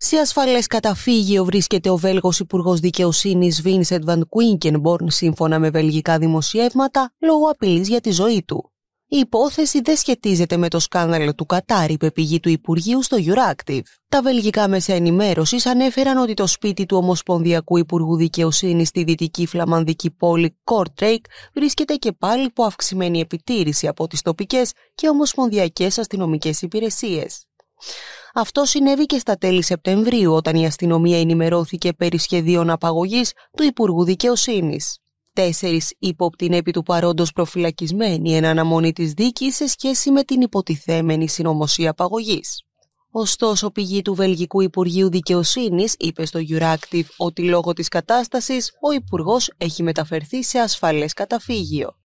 Σε ασφαλές καταφύγιο βρίσκεται ο Βέλγος Υπουργός Δικαιοσύνης Βίνσεντ Βαν Κουίνκενμπορν σύμφωνα με βελγικά δημοσιεύματα λόγω απειλής για τη ζωή του. Η υπόθεση δεν σχετίζεται με το σκάνδαλο του Κατάρ, είπε πηγή του Υπουργείου στο Euractiv. Τα βελγικά μέσα ενημέρωσης ανέφεραν ότι το σπίτι του Ομοσπονδιακού Υπουργού Δικαιοσύνης στη δυτική φλαμανδική πόλη Κόρτρεϊκ βρίσκεται και πάλι υπό αυξημένη επιτήρηση από τις τοπικές και ομοσπονδιακές αστυνομικές υπηρεσίες. Αυτό συνέβη και στα τέλη Σεπτεμβρίου όταν η αστυνομία ενημερώθηκε περί σχεδίων απαγωγής του Υπουργού Δικαιοσύνης. Τέσσερις ύποπτοι είναι επί του παρόντος προφυλακισμένοι εν αναμονή της δίκης σε σχέση με την υποτιθέμενη συνωμοσία απαγωγής. Ωστόσο, πηγή του Βελγικού Υπουργείου Δικαιοσύνης είπε στο Euractiv ότι λόγω της κατάστασης ο Υπουργός έχει μεταφερθεί σε ασφαλές καταφύγιο.